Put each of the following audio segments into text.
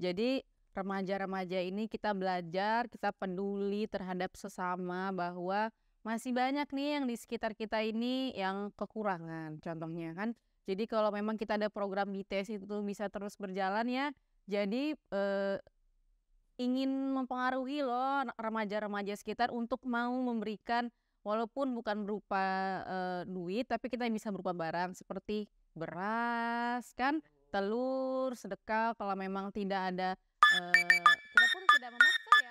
Jadi remaja-remaja ini kita belajar, kita peduli terhadap sesama bahwa masih banyak nih yang di sekitar kita ini yang kekurangan contohnya kan. Jadi kalau memang kita ada program BTS itu bisa terus berjalan ya. Jadi eh, ingin mempengaruhi loh remaja-remaja sekitar untuk mau memberikan walaupun bukan berupa e, duit tapi kita bisa berupa barang seperti beras kan telur, sedekah kalau memang tidak ada eh, kita pun tidak memaksa ya. ya.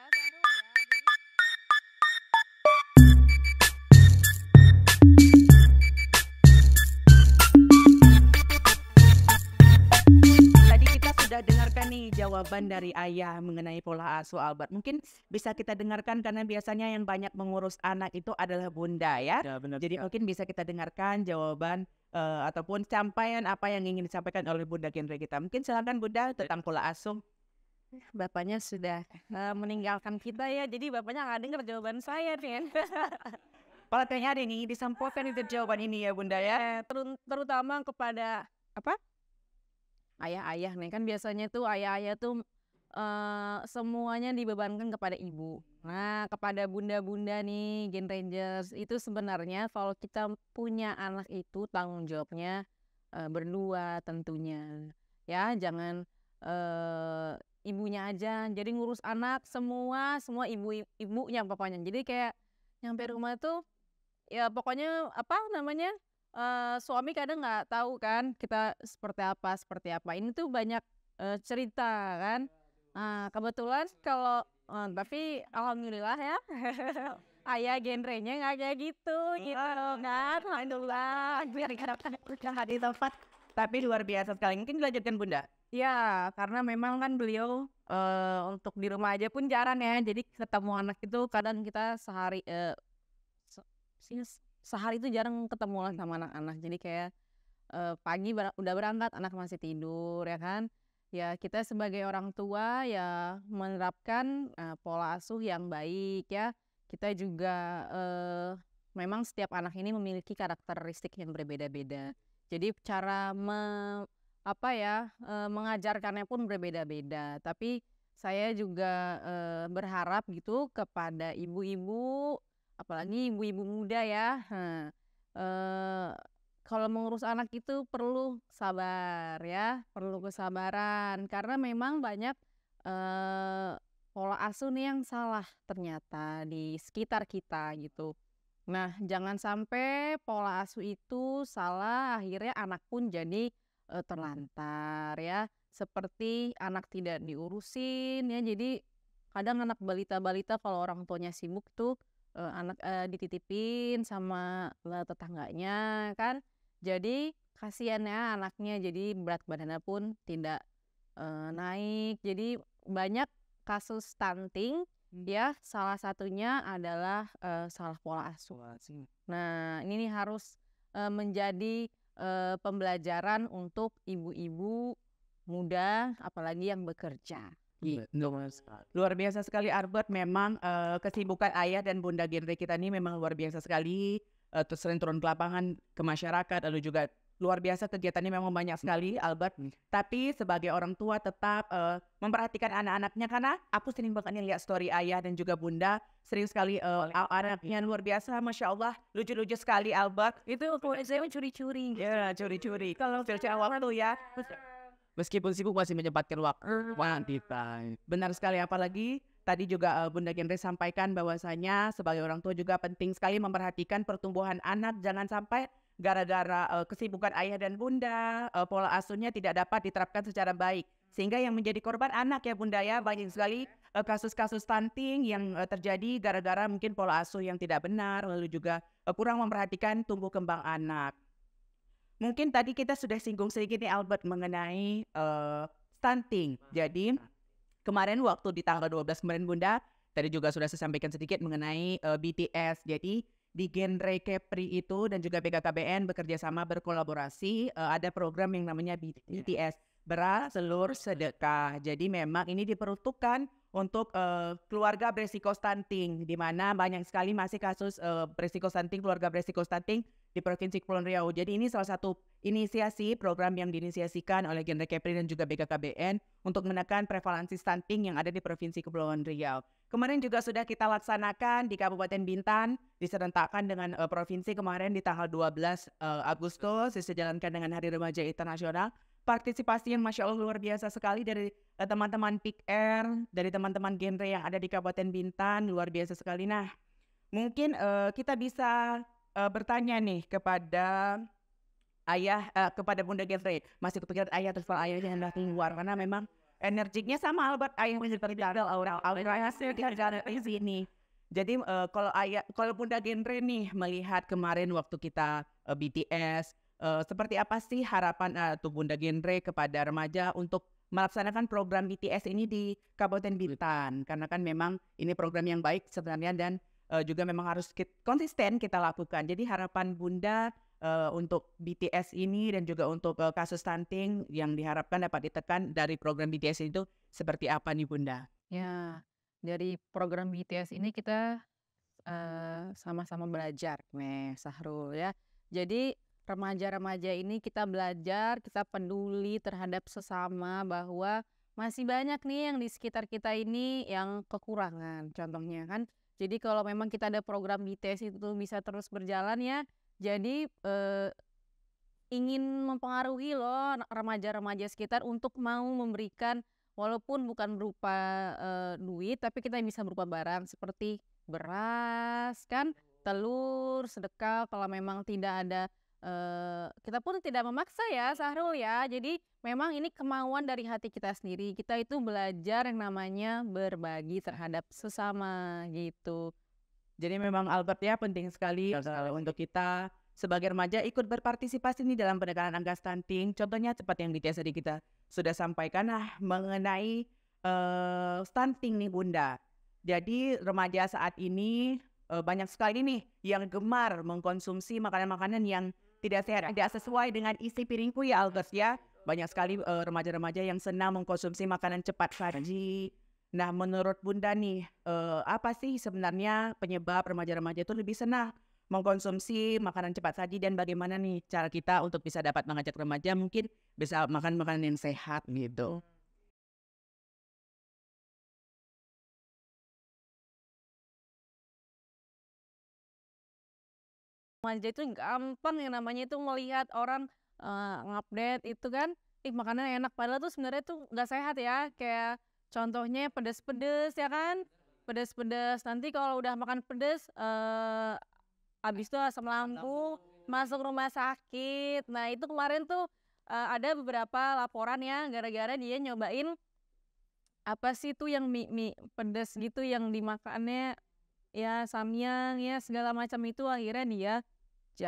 nih jawaban dari ayah mengenai pola asuh Albert. Mungkin bisa kita dengarkan karena biasanya yang banyak mengurus anak itu adalah bunda ya. ya benar, Jadi ya. mungkin bisa kita dengarkan jawaban uh, ataupun capaian apa yang ingin disampaikan oleh Bunda Genre kita. Mungkin silakan Bunda tentang pola asuh. Eh, bapaknya sudah uh, meninggalkan kita ya, jadi bapaknya nggak dengar jawaban saya nih. Kalau ada nih disampaikan itu jawaban ini ya Bunda ya. Iya, terutama kepada apa? Ayah-ayah nih kan biasanya tuh ayah-ayah tuh uh, semuanya dibebankan kepada ibu. Nah, kepada bunda-bunda nih, Gen Rangers, itu sebenarnya kalau kita punya anak itu tanggung jawabnya e, berdua tentunya. Ya, jangan e, ibunya aja. Jadi ngurus anak semua, semua ibu ibunya pokoknya. Jadi kayak nyampe rumah tuh ya pokoknya apa namanya? E, suami kadang nggak tahu kan kita seperti apa, seperti apa. Ini tuh banyak e, cerita kan Nah, kebetulan kalau eh, tapi alhamdulillah ya. Ayah genrenya nggak kayak gitu gitu kan. Alhamdulillah. Biar diharapkan udah di tempat. Tapi luar biasa sekali. Mungkin dilanjutkan Bunda. Ya, karena memang kan beliau uh, untuk di rumah aja pun jarang ya. Jadi ketemu anak itu kadang kita sehari uh, se iya, sehari itu jarang ketemu lah sama anak-anak. Jadi kayak uh, pagi ber udah berangkat, anak masih tidur ya kan ya kita sebagai orang tua ya menerapkan uh, pola asuh yang baik ya. Kita juga uh, memang setiap anak ini memiliki karakteristik yang berbeda-beda. Jadi cara me, apa ya uh, mengajarkannya pun berbeda-beda. Tapi saya juga uh, berharap gitu kepada ibu-ibu, apalagi ibu-ibu muda ya. Nah, uh, kalau mengurus anak itu perlu sabar ya, perlu kesabaran karena memang banyak eh, pola asuh nih yang salah ternyata di sekitar kita gitu. Nah, jangan sampai pola asuh itu salah akhirnya anak pun jadi eh, terlantar ya. Seperti anak tidak diurusin ya. Jadi kadang anak balita-balita kalau orang tuanya sibuk tuh eh, anak eh, dititipin sama e, tetangganya kan jadi kasihan ya anaknya jadi berat badannya pun tidak e, naik. Jadi banyak kasus stunting dia hmm. ya, salah satunya adalah uh, salah pola asuh. Nah, ini harus uh, menjadi uh, pembelajaran untuk ibu-ibu muda apalagi yang bekerja. Gitu. Luar biasa sekali Arbert memang uh, kesibukan ayah dan bunda genre kita ini memang luar biasa sekali uh, terus sering turun ke lapangan ke masyarakat lalu juga luar biasa kegiatannya memang banyak sekali Albert hmm. tapi sebagai orang tua tetap uh, memperhatikan anak-anaknya karena aku sering banget nih lihat story ayah dan juga bunda sering sekali uh, anaknya luar biasa masya Allah lucu-lucu sekali Albert itu saya curi-curi ya yeah, curi-curi kalau cerita awal tuh ya meskipun sibuk masih menyempatkan waktu ah. wanita benar sekali apalagi tadi juga Bunda Genre sampaikan bahwasanya sebagai orang tua juga penting sekali memperhatikan pertumbuhan anak. Jangan sampai gara-gara kesibukan ayah dan bunda, pola asuhnya tidak dapat diterapkan secara baik. Sehingga yang menjadi korban anak ya Bunda ya, banyak sekali kasus-kasus stunting yang terjadi gara-gara mungkin pola asuh yang tidak benar, lalu juga kurang memperhatikan tumbuh kembang anak. Mungkin tadi kita sudah singgung sedikit nih Albert mengenai uh, stunting. Jadi kemarin waktu di tanggal 12 kemarin Bunda tadi juga sudah saya sampaikan sedikit mengenai uh, eh, BTS. Jadi di genre Kepri itu dan juga BKKBN bekerja sama berkolaborasi uh, ada program yang namanya BTS iya. beras Seluruh sedekah. Jadi memang ini diperuntukkan untuk uh, keluarga beresiko stunting di mana banyak sekali masih kasus uh, beresiko stunting keluarga beresiko stunting di Provinsi Kepulauan Riau. Jadi ini salah satu inisiasi program yang diinisiasikan oleh Genre Kepri dan juga BKKBN untuk menekan prevalensi stunting yang ada di Provinsi Kepulauan Riau. Kemarin juga sudah kita laksanakan di Kabupaten Bintan, diserentakkan dengan uh, provinsi kemarin di tanggal 12 uh, eh, Agustus, disejalankan dengan Hari Remaja Internasional. Partisipasi yang Masya Allah luar biasa sekali dari eh, teman-teman uh, Pick Air, dari teman-teman genre yang ada di Kabupaten Bintan, luar biasa sekali. Nah, mungkin uh, kita bisa uh, bertanya nih kepada ayah uh, kepada Bunda Catherine masih kepikiran ayah terus kalau ayahnya hendak keluar karena memang energiknya sama Albert ayah masih tertinggal aura auranya sih di sini. Jadi uh, kalau ayah kalau Bunda Catherine nih melihat kemarin waktu kita uh, BTS uh, seperti apa sih harapan uh, tuh Bunda Genre kepada remaja untuk melaksanakan program BTS ini di Kabupaten Bintan karena kan memang ini program yang baik sebenarnya dan uh, juga memang harus konsisten kita lakukan. Jadi harapan Bunda uh, untuk BTS ini dan juga untuk uh, kasus stunting yang diharapkan dapat ditekan dari program BTS itu seperti apa nih Bunda? Ya, dari program BTS ini kita sama-sama uh, belajar, nih, Sahrul ya. Jadi remaja-remaja ini kita belajar, kita peduli terhadap sesama bahwa masih banyak nih yang di sekitar kita ini yang kekurangan. Contohnya kan jadi kalau memang kita ada program BTS itu bisa terus berjalan ya. Jadi eh, ingin mempengaruhi loh remaja-remaja sekitar untuk mau memberikan walaupun bukan berupa eh, duit tapi kita bisa berupa barang seperti beras kan, telur, sedekah kalau memang tidak ada Uh, kita pun tidak memaksa ya Sahrul ya. Jadi memang ini kemauan dari hati kita sendiri. Kita itu belajar yang namanya berbagi terhadap sesama gitu. Jadi memang Albert ya penting sekali untuk kita sebagai remaja ikut berpartisipasi nih dalam penekanan angka stunting. Contohnya cepat yang di tadi kita sudah sampaikan nah mengenai uh, stunting nih Bunda. Jadi remaja saat ini banyak sekali nih yang gemar mengkonsumsi makanan-makanan yang tidak sehat, iya. tidak sesuai dengan isi piringku ya Albert ya. Banyak sekali e, remaja-remaja uh, yang senang mengkonsumsi makanan cepat saji. Nah, menurut Bunda nih, uh, apa sih sebenarnya penyebab remaja-remaja itu lebih senang mengkonsumsi makanan cepat saji dan bagaimana nih cara kita untuk bisa dapat mengajak remaja mungkin bisa makan makanan yang sehat gitu. manja itu gampang yang namanya itu melihat orang uh, ngupdate itu kan ih makanan enak padahal tuh sebenarnya tuh nggak sehat ya kayak contohnya pedes-pedes ya kan pedes-pedes nanti kalau udah makan pedes uh, eh, abis itu asam lambung masuk rumah sakit nah itu kemarin tuh uh, ada beberapa laporan ya gara-gara dia nyobain apa sih tuh yang mie, mie pedes gitu yang dimakannya ya Samyang ya segala macam itu akhirnya dia ya,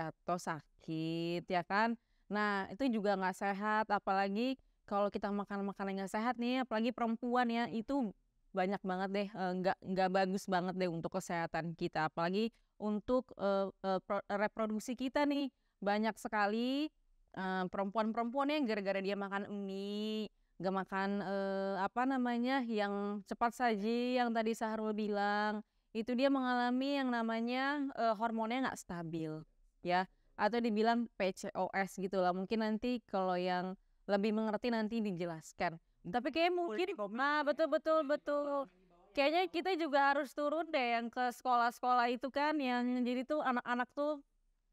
jatuh sakit ya kan. Nah itu juga nggak sehat apalagi kalau kita makan makanan nggak sehat nih apalagi perempuan ya itu banyak banget deh eh, nggak nggak bagus banget deh untuk kesehatan kita apalagi untuk e, pro, reproduksi kita nih banyak sekali uh, perempuan-perempuan yang gara-gara dia makan mie nggak makan e, apa namanya yang cepat saji yang tadi Sahrul bilang itu dia mengalami yang namanya uh, hormonnya nggak stabil ya atau dibilang PCOS gitu lah mungkin nanti kalau yang lebih mengerti nanti dijelaskan tapi kayak mungkin nah betul betul betul kayaknya kita juga harus turun deh yang ke sekolah-sekolah itu kan yang jadi tuh anak-anak tuh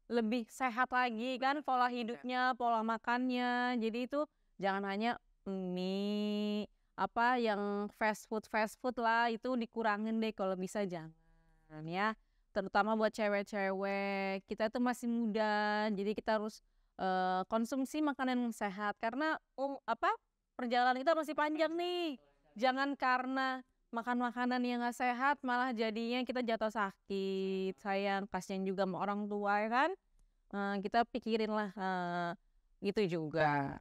lebih sehat lagi kan pola hidupnya pola makannya jadi itu jangan hanya mie apa yang fast food fast food lah itu dikurangin deh kalau bisa jangan ya terutama buat cewek-cewek kita itu masih muda jadi kita harus uh, konsumsi makanan yang sehat karena um, apa perjalanan kita masih panjang nih jangan karena makan makanan yang gak sehat malah jadinya kita jatuh sakit sayang kasihan juga sama orang tua ya kan uh, kita pikirin lah uh, gitu juga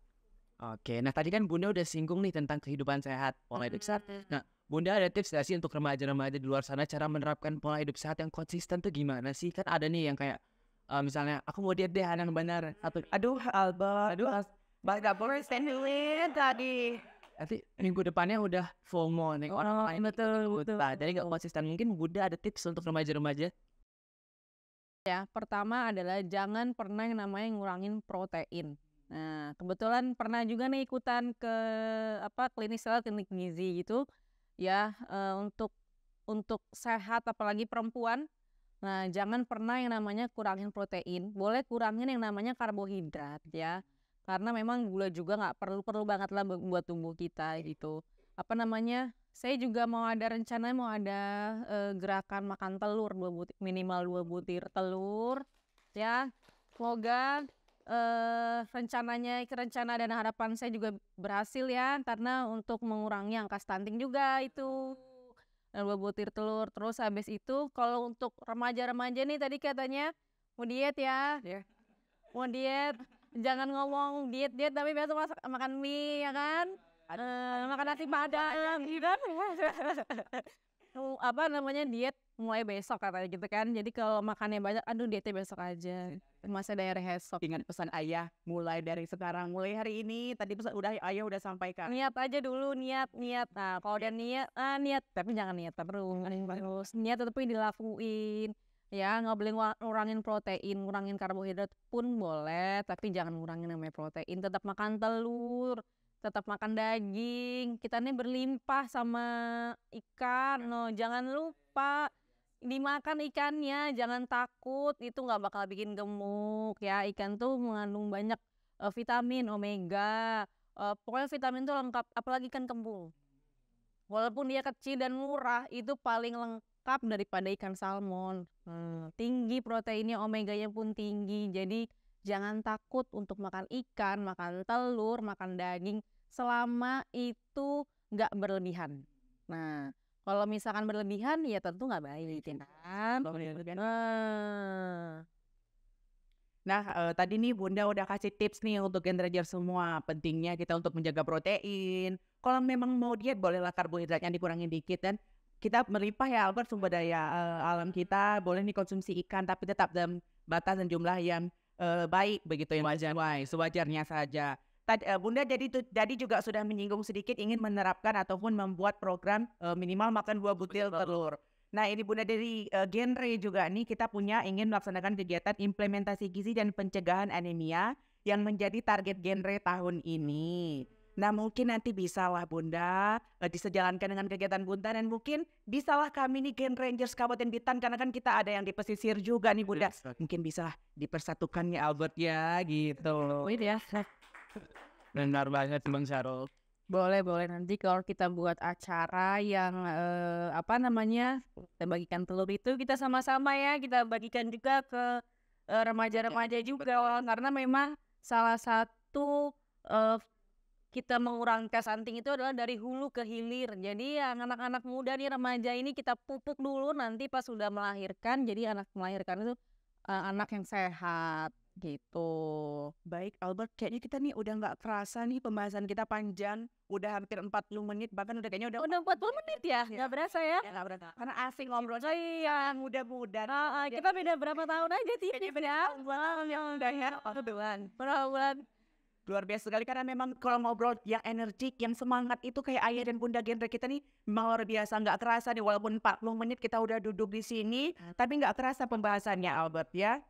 Oke, nah tadi kan Bunda udah singgung nih tentang kehidupan sehat, pola hidup sehat. Hmm. Nah, Bunda ada tips gak sih untuk remaja-remaja di luar sana cara menerapkan pola hidup sehat yang konsisten tuh gimana sih? Kan ada nih yang kayak uh, misalnya aku mau diet deh yang benar atau hmm. aduh Alba, aduh Mbak boleh sendiri tadi. Nanti minggu depannya udah FOMO nih orang oh, lain betul, betul. Nah, jadi gak konsisten mungkin Bunda ada tips untuk remaja-remaja? Ya, pertama adalah jangan pernah yang namanya ngurangin protein Nah, kebetulan pernah juga nih ikutan ke apa klinis sel, klinik gizi gitu ya uh, untuk untuk sehat apalagi perempuan. Nah, jangan pernah yang namanya kurangin protein. Boleh kurangin yang namanya karbohidrat ya. Karena memang gula juga nggak perlu-perlu banget lah buat tumbuh kita gitu. Apa namanya? Saya juga mau ada rencana mau ada e, gerakan makan telur dua butir, minimal dua butir telur ya. Semoga eh, rencananya rencana dan harapan saya juga berhasil ya karena untuk mengurangi angka stunting juga itu dan buat butir telur terus habis itu kalau untuk remaja-remaja nih tadi katanya mau diet ya yeah. mau diet jangan ngomong diet diet tapi biasa masak makan mie ya kan uh, makan nasi padang gitu apa namanya diet mulai besok katanya gitu kan. Jadi kalau makannya banyak, aduh diet besok aja. masih dari besok Ingat pesan ayah, mulai dari sekarang, mulai hari ini. Tadi pesan udah ayah udah sampaikan. Niat aja dulu, niat, niat. Nah kalau udah niat, ah, niat. Tapi jangan niat terus, terus. Niat tetapi dilakuin. Ya nggak boleh ngurangin protein, ngurangin karbohidrat pun boleh, tapi jangan ngurangin namanya protein. Tetap makan telur, tetap makan daging. Kita ini berlimpah sama ikan, no jangan lupa dimakan ikannya jangan takut itu nggak bakal bikin gemuk ya ikan tuh mengandung banyak uh, vitamin omega uh, pokoknya vitamin tuh lengkap apalagi ikan kembung walaupun dia kecil dan murah itu paling lengkap daripada ikan salmon hmm, tinggi proteinnya omeganya pun tinggi jadi jangan takut untuk makan ikan makan telur makan daging selama itu nggak berlebihan nah kalau misalkan berlebihan ya tentu nggak baik ya kan. Nah, Nah, tadi nih Bunda udah kasih tips nih untuk generator semua. Pentingnya kita untuk menjaga protein. Kalau memang mau diet, bolehlah karbohidratnya dikurangin dikit. Dan kita melimpah ya Albert sumber daya eh, alam kita. Boleh nih konsumsi ikan, tapi tetap dalam batas dan jumlah yang eh, baik begitu ya. Wajar, sewajarnya saja. Eh, Bunda jadi tadi juga sudah menyinggung sedikit ingin menerapkan ataupun membuat program uh, minimal makan dua butir telur. Nah ini Bunda dari uh, genre juga nih kita punya ingin melaksanakan kegiatan implementasi gizi dan pencegahan anemia yang menjadi target genre tahun ini. Nah mungkin nanti bisalah Bunda uh, disejalankan dengan kegiatan Bunda dan mungkin bisalah kami nih Gen Rangers Kabupaten Bintan karena kan kita ada yang di pesisir juga nih iya, Bunda. Mungkin bisa dipersatukannya Albert ya gitu. Wih oh, ya. Benar banget Bang Syarul. Boleh, boleh nanti kalau kita buat acara yang eh, apa namanya? kita bagikan telur itu kita sama-sama ya, kita bagikan juga ke eh, remaja-remaja iya, juga Betul. karena memang salah satu eh, kita mengurangi stunting itu adalah dari hulu ke hilir. Jadi yang anak-anak muda nih remaja ini kita pupuk dulu nanti pas sudah melahirkan. Jadi anak melahirkan itu eh, anak yang sehat. Gitu. Baik Albert, kayaknya kita nih udah nggak kerasa nih pembahasan kita panjang. Udah hampir 40 menit, bahkan udah kayaknya udah... Udah 40 menit ya? ya. berasa ya? ya berasa. Karena asing iya. ngobrol. saya iya. Muda-muda. Uh, uh, ya. kita beda berapa tahun aja sih ini ya? beda Tahun yang udah ya. Oh, bulan. bulan? luar biasa sekali karena memang kalau ngobrol yang energik, yang semangat itu kayak ayah dan bunda genre kita nih memang luar biasa nggak kerasa nih walaupun 40 menit kita udah duduk di sini iya. tapi nggak kerasa pembahasannya Albert ya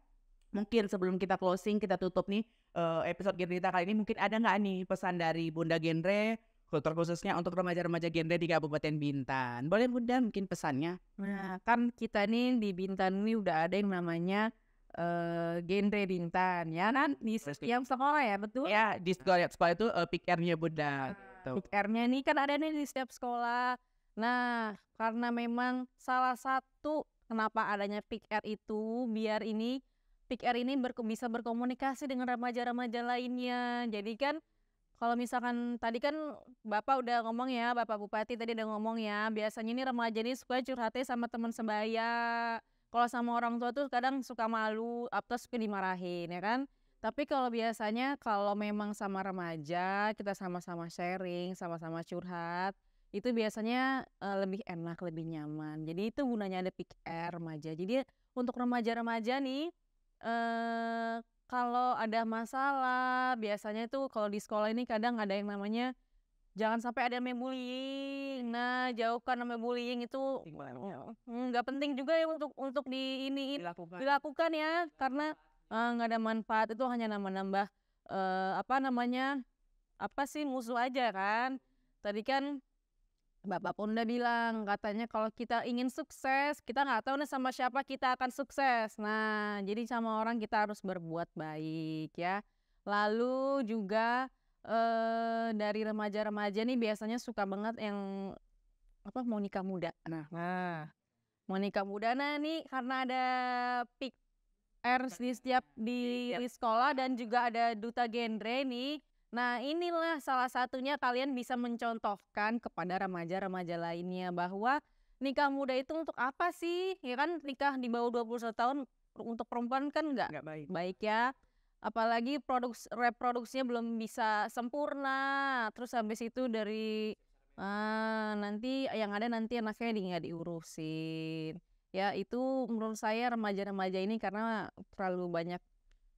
mungkin sebelum kita closing kita tutup nih uh, episode kita kali ini mungkin ada nggak nih pesan dari Bunda Genre kultur khusus-khususnya untuk remaja-remaja genre di Kabupaten Bintan. Boleh Bunda mungkin pesannya? Nah, kan kita nih di Bintan ini udah ada yang namanya uh, genre Bintan ya kan di setiap sekolah ya betul? Ya di sekolah, sekolah itu uh, eh, pikirnya Bunda. nah, gitu. pikirnya nih kan ada nih di setiap sekolah. Nah, karena memang salah satu kenapa adanya pikir itu biar ini Pick Air ini berko bisa berkomunikasi dengan remaja-remaja lainnya. Jadi kan kalau misalkan tadi kan Bapak udah ngomong ya, Bapak Bupati tadi udah ngomong ya, biasanya ini remaja ini suka curhatnya sama teman sebaya. Kalau sama orang tua tuh kadang suka malu, atau suka dimarahin ya kan. Tapi kalau biasanya kalau memang sama remaja, kita sama-sama sharing, sama-sama curhat, itu biasanya uh, lebih enak, lebih nyaman. Jadi itu gunanya ada pick air remaja. Jadi untuk remaja-remaja nih kalau ada masalah biasanya itu kalau di sekolah ini kadang ada yang namanya, jangan sampai ada yang bullying. Nah, jauhkan namanya bullying itu ya? hmm, nggak penting juga ya untuk untuk di ini Dilakukan. dilakukan ya karena, nggak nggak ada manfaat itu hanya nambah-nambah, eee, apa namanya, apa sih musuh aja kan. Tadi kan Bapak pun udah bilang katanya kalau kita ingin sukses, kita nggak tahu nih sama siapa kita akan sukses. Nah, jadi sama orang kita harus berbuat baik ya. Lalu juga eh, dari remaja-remaja nih biasanya suka banget yang apa mau nikah muda. Nah, nah mau nikah muda nah nih karena ada pick di setiap di, iya. di sekolah dan juga ada duta genre nih Nah, inilah salah satunya kalian bisa mencontohkan kepada remaja-remaja lainnya bahwa nikah muda itu untuk apa sih? Ya kan nikah di bawah 21 tahun untuk perempuan kan nggak baik. baik ya. Apalagi produk reproduksinya belum bisa sempurna. Terus habis itu dari ah, nanti yang ada nanti anaknya di nggak diurusin. Ya itu menurut saya remaja-remaja ini karena terlalu banyak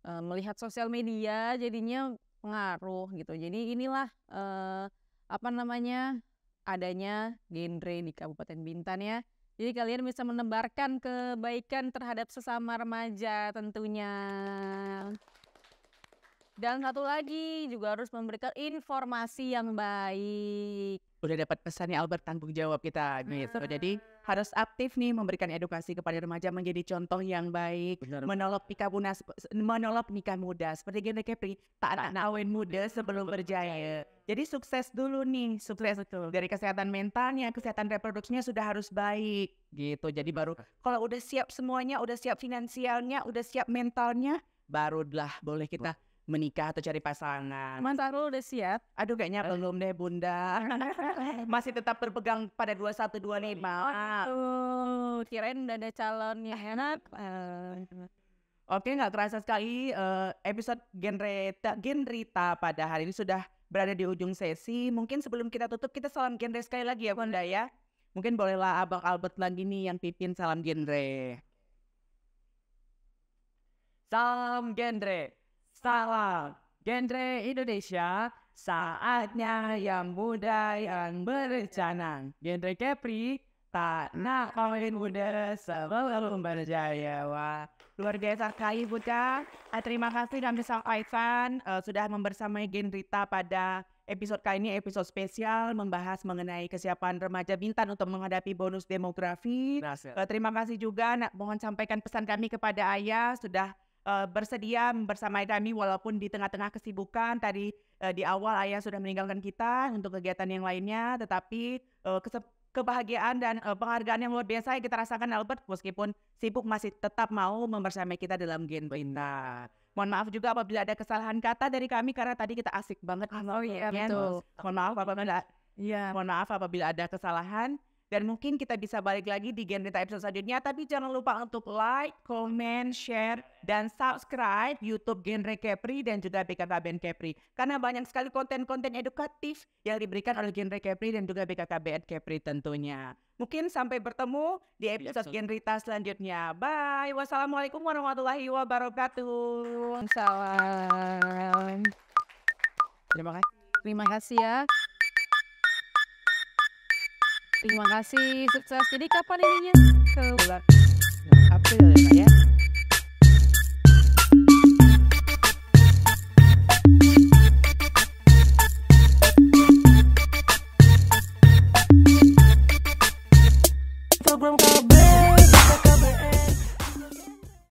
uh, melihat sosial media jadinya pengaruh gitu. Jadi inilah uh, apa namanya adanya genre di Kabupaten Bintan ya. Jadi kalian bisa menebarkan kebaikan terhadap sesama remaja tentunya. Dan satu lagi juga harus memberikan informasi yang baik. Udah dapat pesannya Albert tanggung jawab kita gitu. Hmm. Jadi harus aktif nih memberikan edukasi kepada remaja menjadi contoh yang baik, Benar. Menolak nikah muda, menolak nikah muda seperti gini Kepri, tak nak kawin muda sebelum berjaya. Jadi sukses dulu nih, sukses betul. Dari kesehatan mentalnya, kesehatan reproduksinya sudah harus baik gitu. Jadi baru kalau udah siap semuanya, udah siap finansialnya, udah siap mentalnya, barulah boleh kita menikah atau cari pasangan. Mas lu udah siap? Aduh kayaknya uh. belum deh bunda. Masih tetap berpegang pada 2125. Oh, uh, kirain udah ada calonnya enak. Uh. Oke nggak terasa sekali uh, episode genre genrita pada hari ini sudah berada di ujung sesi. Mungkin sebelum kita tutup kita salam genre sekali lagi ya bunda ya. Mungkin bolehlah Abang Albert lagi nih yang pimpin salam genre. Salam genre. Salam Genre Indonesia, saatnya yang muda yang berencana. Genre Kepri, tak nak kawin muda sebelum berjaya. Wah, luar biasa sekali Buta. Eh, terima kasih dan Aifan uh, eh, sudah membersamai Genrita pada episode kali ini episode spesial membahas mengenai kesiapan remaja Bintan untuk menghadapi bonus demografi. Eh, terima kasih juga nak mohon sampaikan pesan kami kepada ayah sudah uh, bersedia bersama kami walaupun di tengah-tengah kesibukan tadi uh, di awal ayah sudah meninggalkan kita untuk kegiatan yang lainnya tetapi uh, kebahagiaan dan uh, penghargaan yang luar biasa yang kita rasakan Albert meskipun sibuk masih tetap mau membersamai kita dalam Gen Pintar. Mohon maaf juga apabila ada kesalahan kata dari kami karena tadi kita asik banget. Oh iya betul. Mohon maaf apabila Iya. Mohon maaf apabila ada kesalahan dan mungkin kita bisa balik lagi di Gendrita episode selanjutnya. Tapi jangan lupa untuk like, comment, share, dan subscribe YouTube Genre Capri dan juga BKKBN Capri Karena banyak sekali konten-konten edukatif yang diberikan oleh Genre Capri dan juga BKKBN Capri tentunya. Mungkin sampai bertemu di episode yes, Genrita selanjutnya. Bye. Wassalamualaikum warahmatullahi wabarakatuh. Salam. Terima kasih. Terima kasih ya. Terima kasih, sukses. Jadi kapan ininya? Ke bulan April ya, Kak ya?